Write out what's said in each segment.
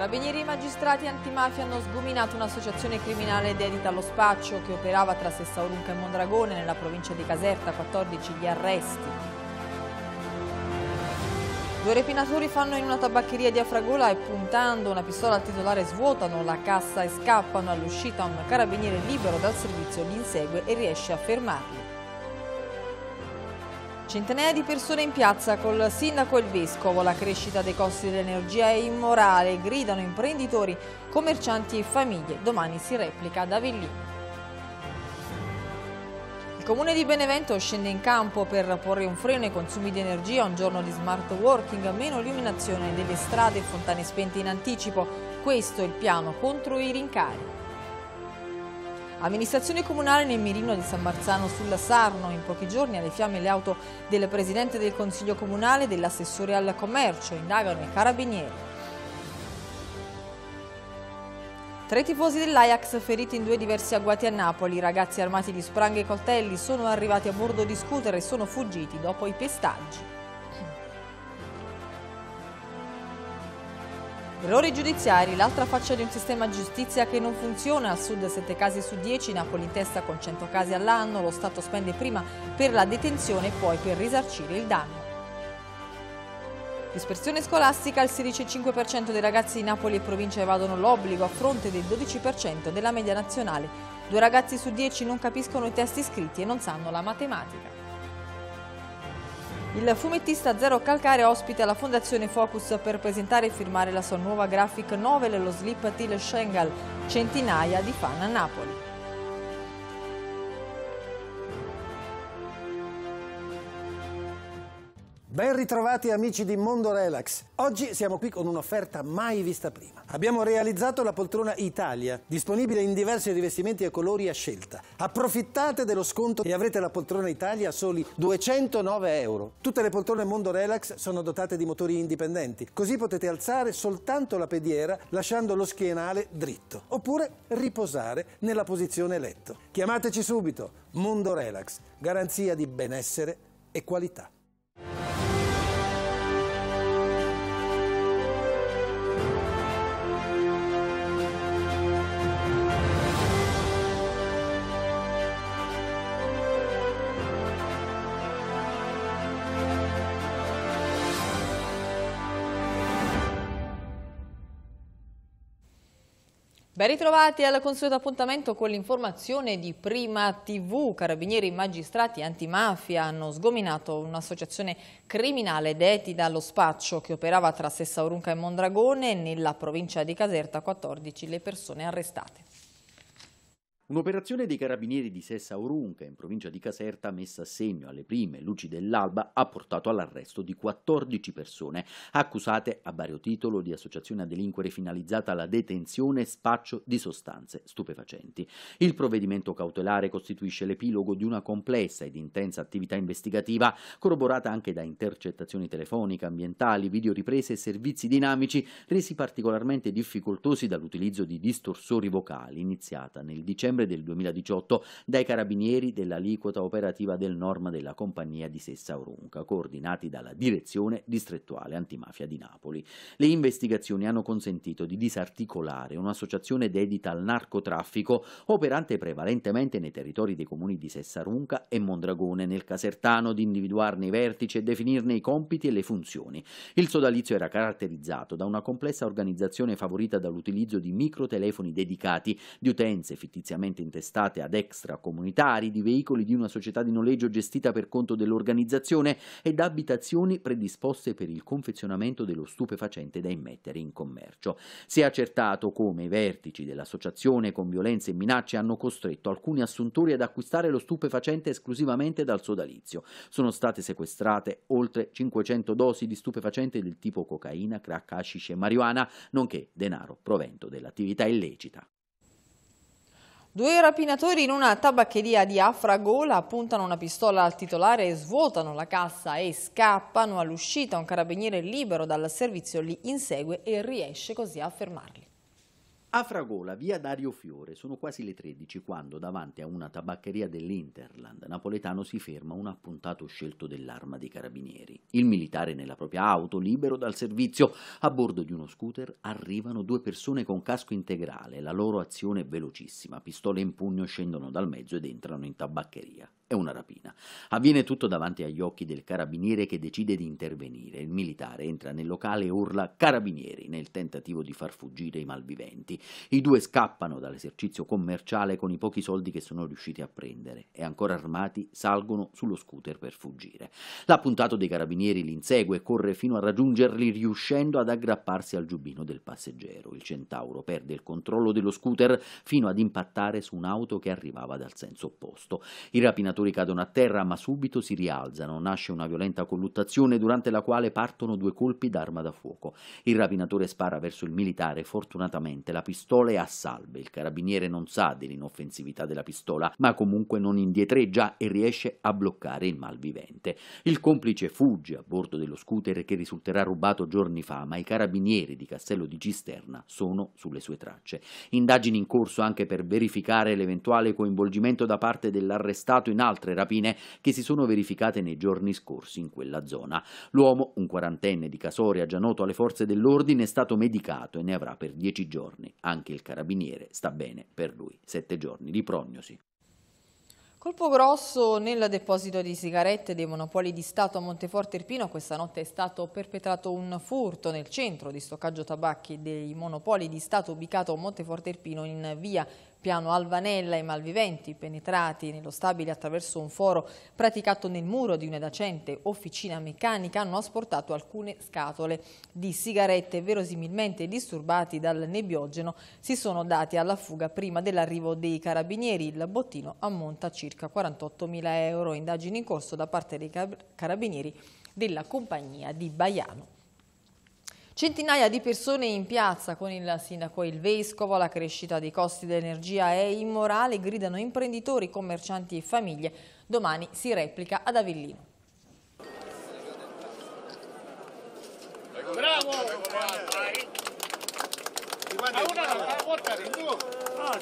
Carabinieri e magistrati antimafia hanno sgominato un'associazione criminale dedita allo spaccio che operava tra Sessaurunca e Mondragone nella provincia di Caserta, 14 gli arresti. Due repinatori fanno in una tabaccheria di Afragola e puntando una pistola al titolare svuotano la cassa e scappano all'uscita un carabiniere libero dal servizio li insegue e riesce a fermarli. Centinaia di persone in piazza col sindaco e il vescovo, la crescita dei costi dell'energia è immorale, gridano imprenditori, commercianti e famiglie. Domani si replica da Avellino. Il comune di Benevento scende in campo per porre un freno ai consumi di energia, un giorno di smart working, meno illuminazione delle strade e fontane spente in anticipo. Questo è il piano contro i rincari. Amministrazione comunale nel mirino di San Marzano sulla Sarno. In pochi giorni alle fiamme le auto del Presidente del Consiglio Comunale e dell'assessore al commercio. Indagano i carabinieri. Tre tifosi dell'Ajax feriti in due diversi agguati a Napoli. ragazzi armati di spranghe e coltelli sono arrivati a bordo di scooter e sono fuggiti dopo i pestaggi. Errori giudiziari, l'altra faccia di un sistema giustizia che non funziona, al sud 7 casi su 10, Napoli in testa con 100 casi all'anno, lo Stato spende prima per la detenzione e poi per risarcire il danno. Dispersione scolastica, il 16,5% dei ragazzi di Napoli e provincia evadono l'obbligo a fronte del 12% della media nazionale. Due ragazzi su 10 non capiscono i testi scritti e non sanno la matematica. Il fumettista Zero Calcare ospita la Fondazione Focus per presentare e firmare la sua nuova graphic novel Lo Slip Till Schengal, centinaia di fan a Napoli. Ben ritrovati amici di Mondo Relax. Oggi siamo qui con un'offerta mai vista prima. Abbiamo realizzato la poltrona Italia, disponibile in diversi rivestimenti e colori a scelta. Approfittate dello sconto e avrete la poltrona Italia a soli 209 euro. Tutte le poltrone Mondo Relax sono dotate di motori indipendenti, così potete alzare soltanto la pediera lasciando lo schienale dritto, oppure riposare nella posizione letto. Chiamateci subito, Mondo Relax, garanzia di benessere e qualità. Ben ritrovati al consueto appuntamento con l'informazione di Prima TV. Carabinieri, magistrati antimafia hanno sgominato un'associazione criminale deti dallo spaccio che operava tra Sessa Orunca e Mondragone nella provincia di Caserta 14 le persone arrestate. Un'operazione dei carabinieri di Sessa Orunca, in provincia di Caserta, messa a segno alle prime luci dell'alba, ha portato all'arresto di 14 persone, accusate a vario titolo di associazione a delinquere finalizzata alla detenzione e spaccio di sostanze stupefacenti. Il provvedimento cautelare costituisce l'epilogo di una complessa ed intensa attività investigativa, corroborata anche da intercettazioni telefoniche, ambientali, videoriprese e servizi dinamici, resi particolarmente difficoltosi dall'utilizzo di distorsori vocali, iniziata nel dicembre dicembre del 2018 dai carabinieri dell'aliquota operativa del Norma della compagnia di Sessa Orunca, coordinati dalla direzione distrettuale antimafia di Napoli. Le investigazioni hanno consentito di disarticolare un'associazione dedita al narcotraffico operante prevalentemente nei territori dei comuni di Sessa Orunca e Mondragone nel Casertano, di individuarne i vertici e definirne i compiti e le funzioni. Il sodalizio era caratterizzato da una complessa organizzazione favorita dall'utilizzo di microtelefoni dedicati, di utenze fittiziamente direttamente intestate ad extracomunitari, di veicoli di una società di noleggio gestita per conto dell'organizzazione e da abitazioni predisposte per il confezionamento dello stupefacente da immettere in commercio. Si è accertato come i vertici dell'associazione con violenze e minacce hanno costretto alcuni assuntori ad acquistare lo stupefacente esclusivamente dal sodalizio. Sono state sequestrate oltre 500 dosi di stupefacente del tipo cocaina, crack, hashish e marijuana, nonché denaro provento dell'attività illecita. Due rapinatori in una tabaccheria di Afragola puntano una pistola al titolare, svuotano la cassa e scappano all'uscita. Un carabiniere libero dal servizio li insegue e riesce così a fermarli. A Fragola, via Dario Fiore, sono quasi le 13 quando davanti a una tabaccheria dell'Interland napoletano si ferma un appuntato scelto dell'arma dei carabinieri. Il militare nella propria auto, libero dal servizio, a bordo di uno scooter arrivano due persone con casco integrale, la loro azione è velocissima, pistole in pugno scendono dal mezzo ed entrano in tabaccheria. È una rapina. Avviene tutto davanti agli occhi del carabiniere che decide di intervenire. Il militare entra nel locale e urla carabinieri nel tentativo di far fuggire i malviventi. I due scappano dall'esercizio commerciale con i pochi soldi che sono riusciti a prendere e ancora armati salgono sullo scooter per fuggire. L'appuntato dei carabinieri li insegue e corre fino a raggiungerli riuscendo ad aggrapparsi al giubbino del passeggero. Il centauro perde il controllo dello scooter fino ad impattare su un'auto che arrivava dal senso opposto. I rapinatori giocatori cadono a terra ma subito si rialzano, nasce una violenta colluttazione durante la quale partono due colpi d'arma da fuoco. Il rapinatore spara verso il militare, fortunatamente la pistola è a salve, il carabiniere non sa dell'inoffensività della pistola ma comunque non indietreggia e riesce a bloccare il malvivente. Il complice fugge a bordo dello scooter che risulterà rubato giorni fa ma i carabinieri di Castello di Cisterna sono sulle sue tracce. Indagini in corso anche per verificare l'eventuale coinvolgimento da parte dell'arrestato in auto altre rapine che si sono verificate nei giorni scorsi in quella zona. L'uomo, un quarantenne di Casoria, già noto alle forze dell'ordine, è stato medicato e ne avrà per dieci giorni. Anche il carabiniere sta bene per lui. Sette giorni di prognosi. Colpo grosso nel deposito di sigarette dei monopoli di Stato a Monteforte Irpino. Questa notte è stato perpetrato un furto nel centro di stoccaggio tabacchi dei monopoli di Stato ubicato a Monteforte Irpino in via Piano Alvanella i malviventi penetrati nello stabile attraverso un foro praticato nel muro di una giacente officina meccanica hanno asportato alcune scatole di sigarette verosimilmente disturbati dal nebbiogeno si sono dati alla fuga prima dell'arrivo dei carabinieri. Il bottino ammonta a circa 48.000 euro. Indagini in corso da parte dei carabinieri della compagnia di Baiano. Centinaia di persone in piazza con il sindaco e il vescovo, la crescita dei costi dell'energia è immorale, gridano imprenditori, commercianti e famiglie. Domani si replica ad Avellino. Bravo! Bravo.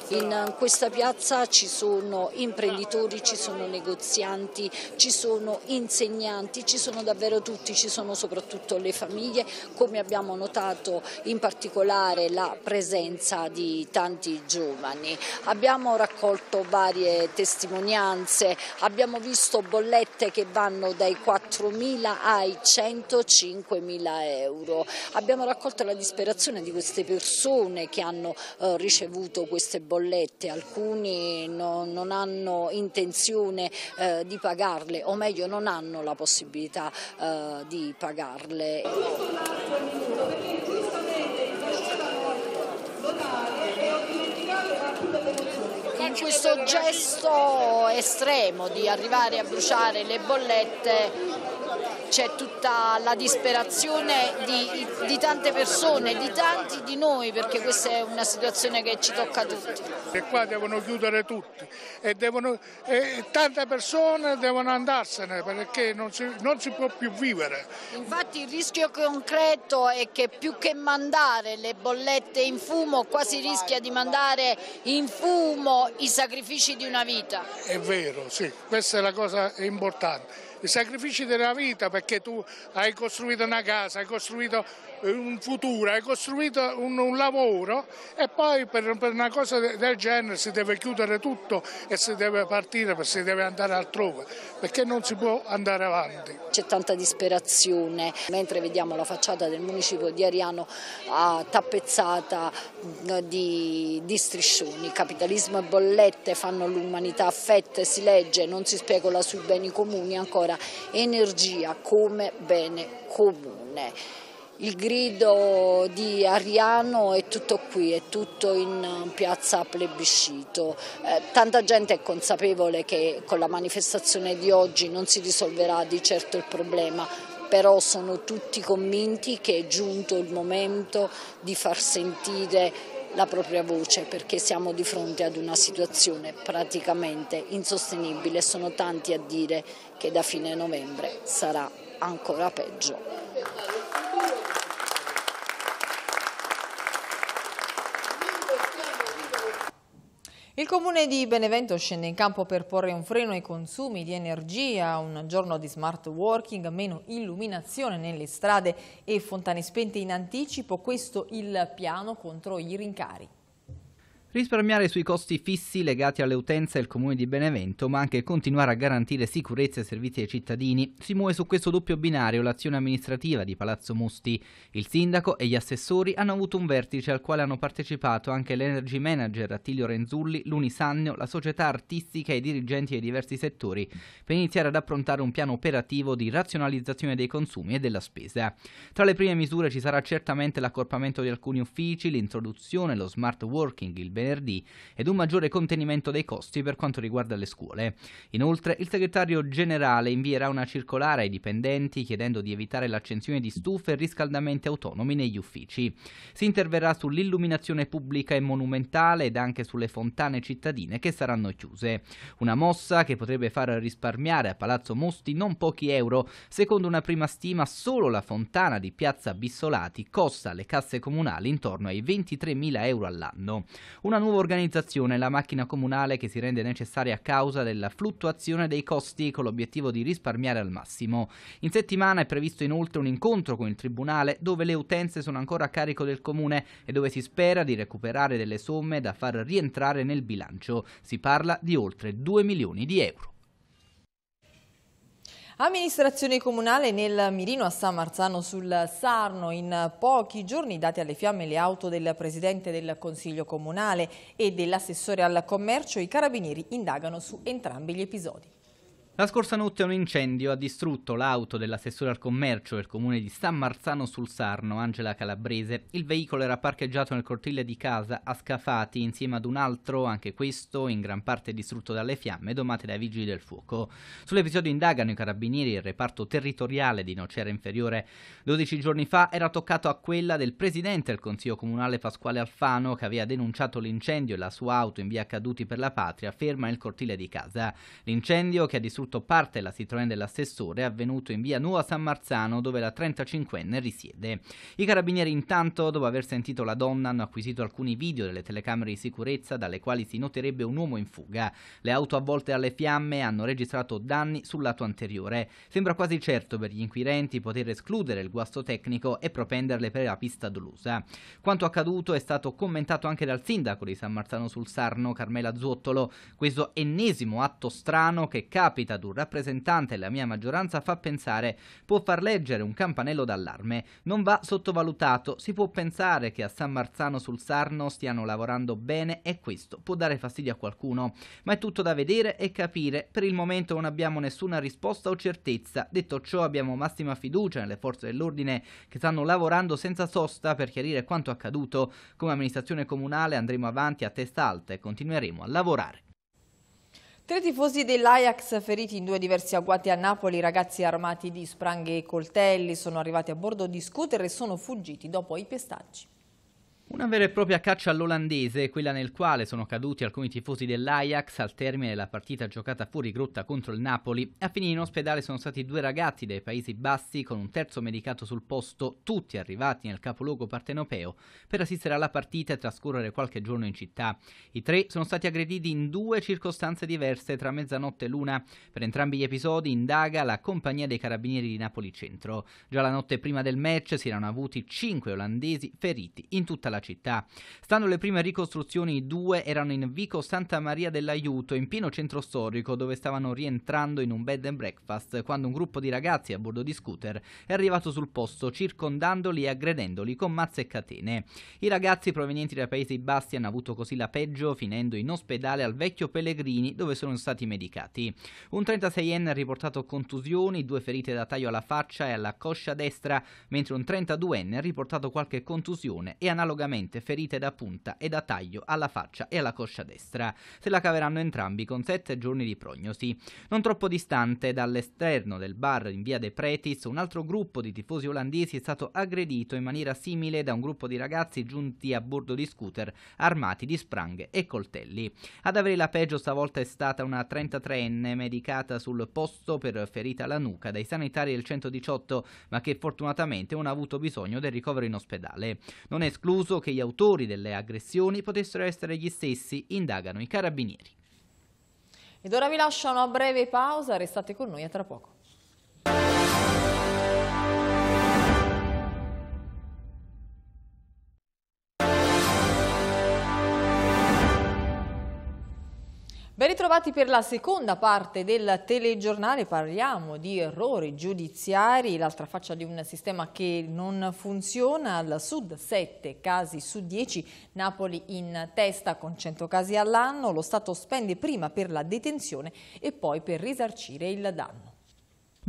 In eh, questa piazza ci sono imprenditori, ci sono negozianti, ci sono insegnanti, ci sono davvero tutti, ci sono soprattutto le famiglie, come abbiamo notato in particolare la presenza di tanti giovani. Abbiamo raccolto varie testimonianze, abbiamo visto bollette che vanno dai 4.000 ai 105.000 euro. Abbiamo raccolto la disperazione di queste persone che hanno eh, ricevuto questo queste bollette, alcuni non, non hanno intenzione eh, di pagarle o meglio non hanno la possibilità eh, di pagarle. In questo gesto estremo di arrivare a bruciare le bollette c'è tutta la disperazione di, di, tante persone, di tanti di noi, perché questa è una situazione che ci tocca a tutti. E qua devono chiudere tutti e, devono, e tante persone devono andarsene perché non si, non si può più vivere. Infatti il rischio concreto è che più che mandare le bollette in fumo, qua si rischia di mandare in fumo i sacrifici di una vita. È vero, sì, questa è la cosa importante i sacrifici della vita perché tu hai costruito una casa, hai costruito eh, un futuro, hai costruito un, un lavoro e poi per, per, una cosa del genere si deve chiudere tutto e si deve partire, si deve andare altrove, perché non si può andare avanti. C'è tanta disperazione, mentre vediamo la facciata del municipio di Ariano ah, tappezzata mm, di, di striscioni, capitalismo e bollette fanno l'umanità affette, si legge, non si specula sui beni comuni, ancora energia come bene comune. Il grido di Ariano è tutto qui, è tutto in eh, piazza plebiscito. Eh, tanta gente è consapevole che con la manifestazione di oggi non si risolverà di certo il problema, però sono tutti convinti che è giunto il momento di far sentire la propria voce perché siamo di fronte ad una situazione praticamente insostenibile. Sono tanti a dire che da fine novembre sarà ancora peggio. Il comune di Benevento scende in campo per porre un freno ai consumi di energia, un giorno di smart working, meno illuminazione nelle strade e fontane spente in anticipo, questo il piano contro i rincari. Risparmiare sui costi fissi legati alle utenze del Comune di Benevento, ma anche continuare a garantire sicurezza e servizi ai cittadini, si muove su questo doppio binario l'azione amministrativa di Palazzo Musti. Il sindaco e gli assessori hanno avuto un vertice al quale hanno partecipato anche l'energy manager Attilio Renzulli, l'Unisannio, la società artistica e i dirigenti dei diversi settori, per iniziare ad approntare un piano operativo di razionalizzazione dei consumi e della spesa. Tra le prime misure ci sarà certamente l'accorpamento di alcuni uffici, l'introduzione, lo smart working, il venerdì ed un maggiore contenimento dei costi per quanto riguarda le scuole. Inoltre, il segretario generale invierà una circolare ai dipendenti chiedendo di evitare l'accensione di stufe e riscaldamenti autonomi negli uffici. Si interverrà sull'illuminazione pubblica e monumentale ed anche sulle fontane cittadine che saranno chiuse. Una mossa che potrebbe far risparmiare a Palazzo Mosti non pochi euro. Secondo una prima stima, solo la fontana di Piazza Bissolati costa alle casse comunali intorno ai 23.000 euro all'anno. Una nuova organizzazione è la macchina comunale che si rende necessaria a causa della fluttuazione dei costi con l'obiettivo di risparmiare al massimo. In settimana è previsto inoltre un incontro con il Tribunale dove le utenze sono ancora a carico del Comune e dove si spera di recuperare delle somme da far rientrare nel bilancio. Si parla di oltre 2 milioni di euro. Amministrazione comunale nel Mirino a San Marzano sul Sarno. In pochi giorni date alle fiamme le auto del Presidente del Consiglio Comunale e dell'assessore al commercio, i carabinieri indagano su entrambi gli episodi. La scorsa notte un incendio ha distrutto l'auto dell'assessore al commercio del comune di San Marzano sul Sarno, Angela Calabrese. Il veicolo era parcheggiato nel cortile di casa a Scafati insieme ad un altro, anche questo in gran parte distrutto dalle fiamme domate dai vigili del fuoco. Sull'episodio indagano i carabinieri e il reparto territoriale di Nocera Inferiore. 12 giorni fa era toccato a quella del presidente del Consiglio Comunale Pasquale Alfano che aveva denunciato l'incendio e la sua auto in via Caduti per la Patria ferma nel cortile di casa. L'incendio che ha distrutto furto parte la Citroën dell'assessore avvenuto in via Nuova San Marzano dove la 35enne risiede. I carabinieri intanto, dopo aver sentito la donna, hanno acquisito alcuni video delle telecamere di sicurezza dalle quali si noterebbe un uomo in fuga. Le auto avvolte dalle fiamme hanno registrato danni sul lato anteriore. Sembra quasi certo per gli inquirenti poter escludere il guasto tecnico e propenderle per la pista dolusa. Quanto accaduto è stato commentato anche dal sindaco di San Marzano sul Sarno, Carmela Zottolo, questo ennesimo atto strano che capita ad un rappresentante della mia maggioranza fa pensare, può far leggere un campanello d'allarme. Non va sottovalutato, si può pensare che a San Marzano sul Sarno stiano lavorando bene e questo può dare fastidio a qualcuno, ma è tutto da vedere e capire. Per il momento non abbiamo nessuna risposta o certezza. Detto ciò, abbiamo massima fiducia nelle forze dell'ordine che stanno lavorando senza sosta per chiarire quanto accaduto. Come amministrazione comunale andremo avanti a testa alta e continueremo a lavorare. Tre tifosi dell'Ajax feriti in due diversi agguati a Napoli, ragazzi armati di spranghe e coltelli, sono arrivati a bordo di scooter e sono fuggiti dopo i pestaggi. Una vera e propria caccia all'olandese, quella nel quale sono caduti alcuni tifosi dell'Ajax al termine della partita giocata fuori grotta contro il Napoli. A finire in ospedale sono stati due ragazzi dai Paesi Bassi con un terzo medicato sul posto, tutti arrivati nel capoluogo partenopeo per assistere alla partita e trascorrere qualche giorno in città. I tre sono stati aggrediti in due circostanze diverse tra mezzanotte e l'una. Per entrambi gli episodi indaga la compagnia dei carabinieri di Napoli Centro. Già la notte prima del match si erano avuti cinque olandesi feriti in tutta la della città. Stando alle prime ricostruzioni, i due erano in Vico Santa Maria dell'Aiuto, in pieno centro storico, dove stavano rientrando in un bed and breakfast quando un gruppo di ragazzi a bordo di scooter è arrivato sul posto, circondandoli e aggredendoli con mazze e catene. I ragazzi provenienti dai Paesi Bassi hanno avuto così la peggio, finendo in ospedale al vecchio Pellegrini, dove sono stati medicati. Un 36enne ha riportato contusioni, due ferite da taglio alla faccia e alla coscia destra, mentre un 32enne ha riportato qualche contusione e analogamente gravemente ferite da punta e da taglio alla faccia e alla coscia destra. Se la caveranno entrambi con sette giorni di prognosi. Non troppo distante dall'esterno del bar in via De Pretis, un altro gruppo di tifosi olandesi è stato aggredito in maniera simile da un gruppo di ragazzi giunti a bordo di scooter armati di spranghe e coltelli. Ad avere la peggio stavolta è stata una 33enne medicata sul posto per ferita alla nuca dai sanitari del 118, ma che fortunatamente non ha avuto bisogno del ricovero in ospedale. Non è escluso che gli autori delle aggressioni potessero essere gli stessi, indagano i carabinieri. Ed ora vi lascio una breve pausa, restate con noi a tra poco. Ben ritrovati per la seconda parte del telegiornale, parliamo di errori giudiziari, l'altra faccia di un sistema che non funziona, al sud 7 casi su 10, Napoli in testa con 100 casi all'anno, lo Stato spende prima per la detenzione e poi per risarcire il danno.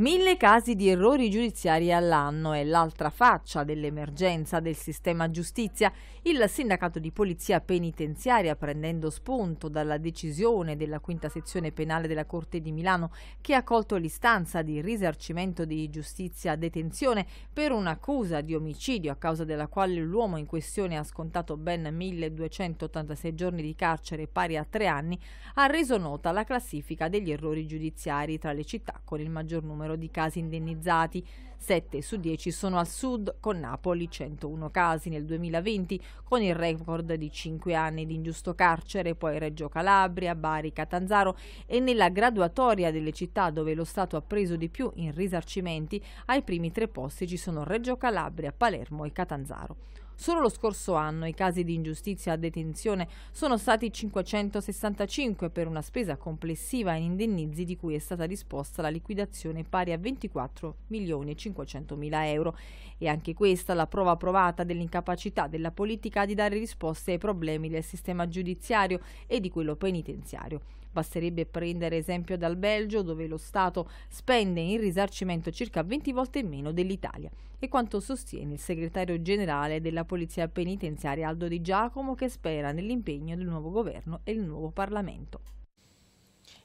Mille casi di errori giudiziari all'anno è l'altra faccia dell'emergenza del sistema giustizia. Il sindacato di polizia penitenziaria, prendendo spunto dalla decisione della quinta sezione penale della Corte di Milano che ha colto l'istanza di risarcimento di giustizia a detenzione per un'accusa di omicidio a causa della quale l'uomo in questione ha scontato ben 1286 giorni di carcere pari a tre anni, ha reso nota la classifica degli errori giudiziari tra le città con il maggior numero numero di casi indennizzati. 7 su 10 sono al sud, con Napoli 101 casi nel 2020, con il record di 5 anni di ingiusto carcere, poi Reggio Calabria, Bari, Catanzaro e nella graduatoria delle città dove lo Stato ha preso di più in risarcimenti, ai primi tre posti ci sono Reggio Calabria, Palermo e Catanzaro. Solo lo scorso anno i casi di ingiustizia a detenzione sono stati 565 per una spesa complessiva in indennizi di cui è stata disposta la liquidazione pari a 24 milioni e 500 mila euro. E anche questa la prova provata dell'incapacità della politica di dare risposte ai problemi del sistema giudiziario e di quello penitenziario. Basterebbe prendere esempio dal Belgio, dove lo Stato spende in risarcimento circa 20 volte meno dell'Italia. E quanto sostiene il segretario generale della Polizia Penitenziaria Aldo Di Giacomo, che spera nell'impegno del nuovo governo e del nuovo Parlamento.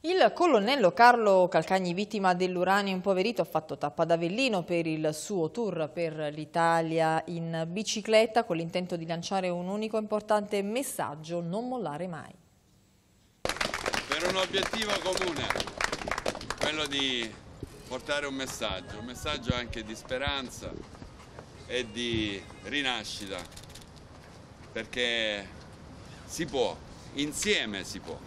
Il colonnello Carlo Calcagni, vittima dell'uranio impoverito, ha fatto tappa ad Avellino per il suo tour per l'Italia in bicicletta con l'intento di lanciare un unico importante messaggio, non mollare mai per un obiettivo comune, quello di portare un messaggio, un messaggio anche di speranza e di rinascita, perché si può, insieme si può.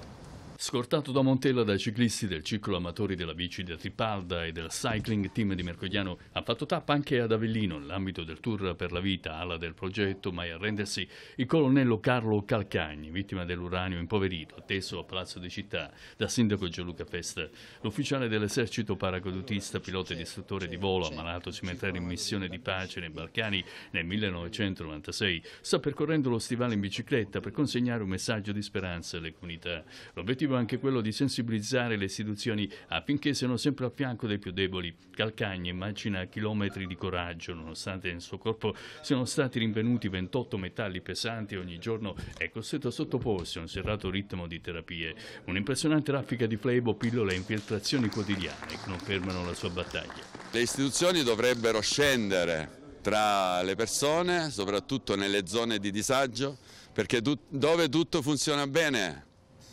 Scortato da Montella dai ciclisti del ciclo amatori della bici da Tripalda e del cycling team di Mercogliano, ha fatto tappa anche ad Avellino nell'ambito del Tour per la Vita, ala del progetto Mai Arrendersi, il colonnello Carlo Calcagni, vittima dell'uranio impoverito, atteso a Palazzo di Città da sindaco Gianluca Festa. L'ufficiale dell'esercito paracadutista, pilota e distruttore di volo, ammalatosi mentre era in missione di pace nei Balcani nel 1996, sta percorrendo lo stivale in bicicletta per consegnare un messaggio di speranza alle comunità. L'obiettivo obiettivo è anche quello di sensibilizzare le istituzioni affinché siano sempre a fianco dei più deboli. Calcagni immagina chilometri di coraggio, nonostante nel suo corpo siano stati rinvenuti 28 metalli pesanti ogni giorno è costretto a sottoporsi a un serrato ritmo di terapie. Un'impressionante raffica di flebo, pillole e infiltrazioni quotidiane che non fermano la sua battaglia. Le istituzioni dovrebbero scendere tra le persone, soprattutto nelle zone di disagio, perché dove tutto funziona bene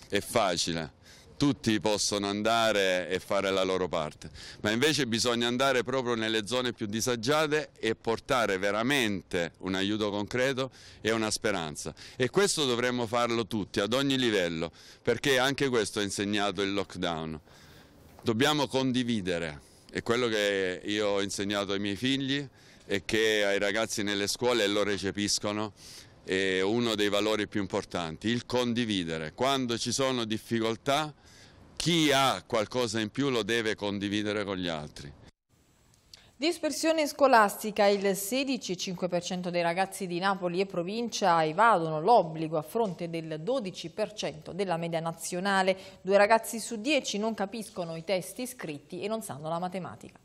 è facile, tutti possono andare e fare la loro parte, ma invece bisogna andare proprio nelle zone più disagiate e portare veramente un aiuto concreto e una speranza. E questo dovremmo farlo tutti, ad ogni livello, perché anche questo ha insegnato il lockdown. Dobbiamo condividere, è quello che io ho insegnato ai miei figli e che ai ragazzi nelle scuole lo recepiscono è uno dei valori più importanti, il condividere. Quando ci sono difficoltà, chi ha qualcosa in più lo deve condividere con gli altri. Dispersione scolastica, il 16,5% dei ragazzi di Napoli e provincia evadono l'obbligo a fronte del 12% della media nazionale. Due ragazzi su dieci non capiscono i testi scritti e non sanno la matematica.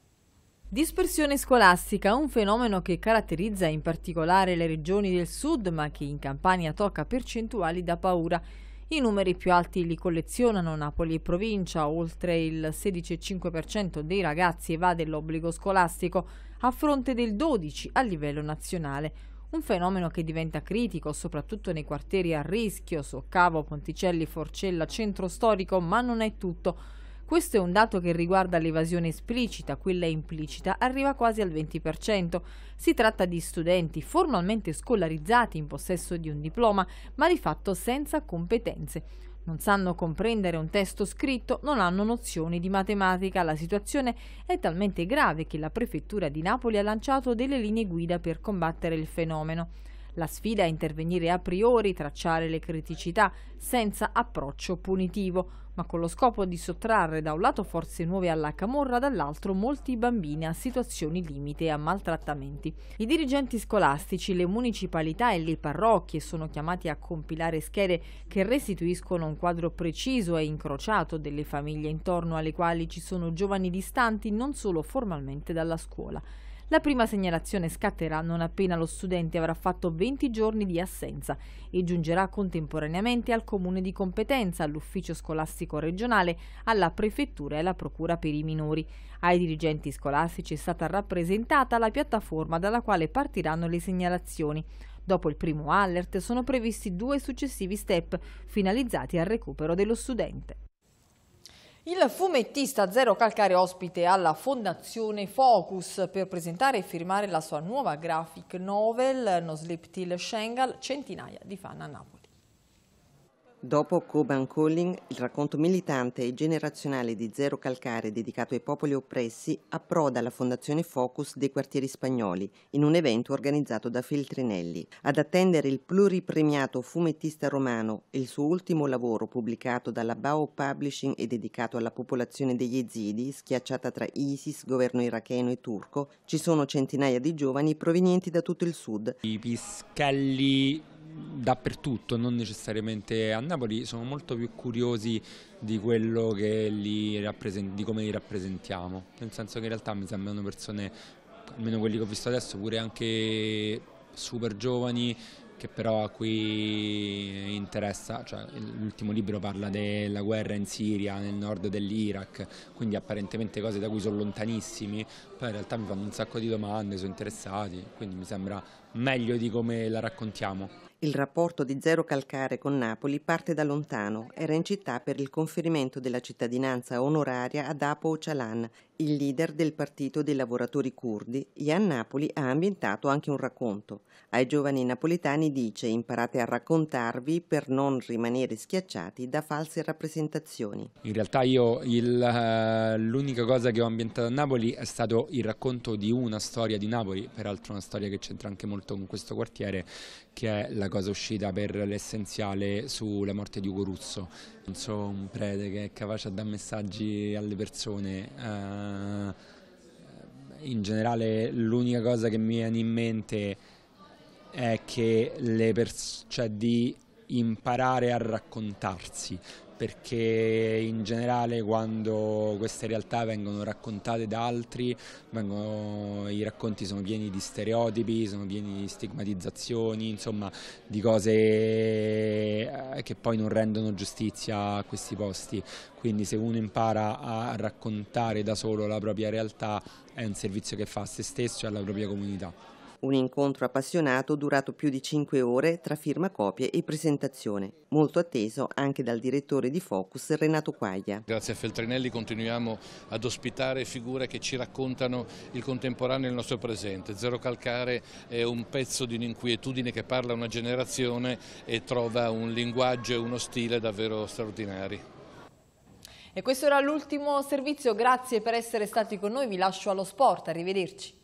Dispersione scolastica, un fenomeno che caratterizza in particolare le regioni del sud, ma che in Campania tocca percentuali da paura. I numeri più alti li collezionano Napoli e provincia, oltre il 16,5% dei ragazzi evade l'obbligo scolastico, a fronte del 12% a livello nazionale. Un fenomeno che diventa critico soprattutto nei quartieri a rischio, Soccavo, Ponticelli, Forcella, Centro Storico, ma non è tutto. Questo è un dato che riguarda l'evasione esplicita, quella implicita arriva quasi al 20%. Si tratta di studenti formalmente scolarizzati in possesso di un diploma, ma di fatto senza competenze. Non sanno comprendere un testo scritto, non hanno nozioni di matematica. La situazione è talmente grave che la prefettura di Napoli ha lanciato delle linee guida per combattere il fenomeno. La sfida è intervenire a priori, tracciare le criticità, senza approccio punitivo, ma con lo scopo di sottrarre da un lato forze nuove alla camorra, dall'altro molti bambini a situazioni limite e a maltrattamenti. I dirigenti scolastici, le municipalità e le parrocchie sono chiamati a compilare schede che restituiscono un quadro preciso e incrociato delle famiglie intorno alle quali ci sono giovani distanti non solo formalmente dalla scuola. La prima segnalazione scatterà non appena lo studente avrà fatto 20 giorni di assenza e giungerà contemporaneamente al comune di competenza, all'ufficio scolastico regionale, alla prefettura e alla procura per i minori. Ai dirigenti scolastici è stata rappresentata la piattaforma dalla quale partiranno le segnalazioni. Dopo il primo alert sono previsti due successivi step finalizzati al recupero dello studente. Il fumettista Zero Calcare ospite alla Fondazione Focus per presentare e firmare la sua nuova graphic novel No Sleep Till Schengel, centinaia di fan a Napoli. Dopo Coban Calling, il racconto militante e generazionale di Zero Calcare dedicato ai popoli oppressi approda alla Fondazione Focus dei quartieri spagnoli in un evento organizzato da Feltrinelli. Ad attendere il pluripremiato fumettista romano e il suo ultimo lavoro pubblicato dalla Bao Publishing e dedicato alla popolazione degli Yazidi schiacciata tra ISIS, governo iracheno e turco, ci sono centinaia di giovani provenienti da tutto il sud. I piscalli dappertutto, non necessariamente a Napoli, sono molto più curiosi di quello che li di come li rappresentiamo, nel senso che in realtà mi sembrano persone, almeno quelli che ho visto adesso, pure anche super giovani che però a cui interessa, cioè l'ultimo libro parla della guerra in Siria, nel nord dell'Iraq, quindi apparentemente cose da cui sono lontanissimi, poi in realtà mi fanno un sacco di domande, sono interessati, quindi mi sembra meglio di come la raccontiamo. Il rapporto di Zero Calcare con Napoli parte da lontano. Era in città per il conferimento della cittadinanza onoraria ad Apo Ocalan, il leader del partito dei lavoratori curdi. Ian Napoli ha ambientato anche un racconto. Ai giovani napoletani dice imparate a raccontarvi per non rimanere schiacciati da false rappresentazioni. In realtà io eh, l'unica cosa che ho ambientato a Napoli è stato il racconto di una storia di Napoli, peraltro una storia che c'entra anche molto molto con questo quartiere che è la cosa uscita per l'essenziale sulla morte di Ugo Ruzzo. Non so un prete che è capace a dare messaggi alle persone. Uh, in generale l'unica cosa che mi viene in mente è che le Cioè di imparare a raccontarsi, perché in generale quando queste realtà vengono raccontate da altri, vengono, i racconti sono pieni di stereotipi, sono pieni di stigmatizzazioni, insomma di cose eh, che poi non rendono giustizia a questi posti. Quindi se uno impara a raccontare da solo la propria realtà è un servizio che fa a se stesso e alla propria comunità. Un incontro appassionato durato più di 5 ore tra firma copie e presentazione, molto atteso anche dal direttore di Focus Renato Quaglia. Grazie a Feltrinelli continuiamo ad ospitare figure che ci raccontano il contemporaneo e il nostro presente. Zero Calcare è un pezzo di un'inquietudine che parla una generazione e trova un linguaggio e uno stile davvero straordinari. E questo era l'ultimo servizio, grazie per essere stati con noi, vi lascio allo sport, arrivederci.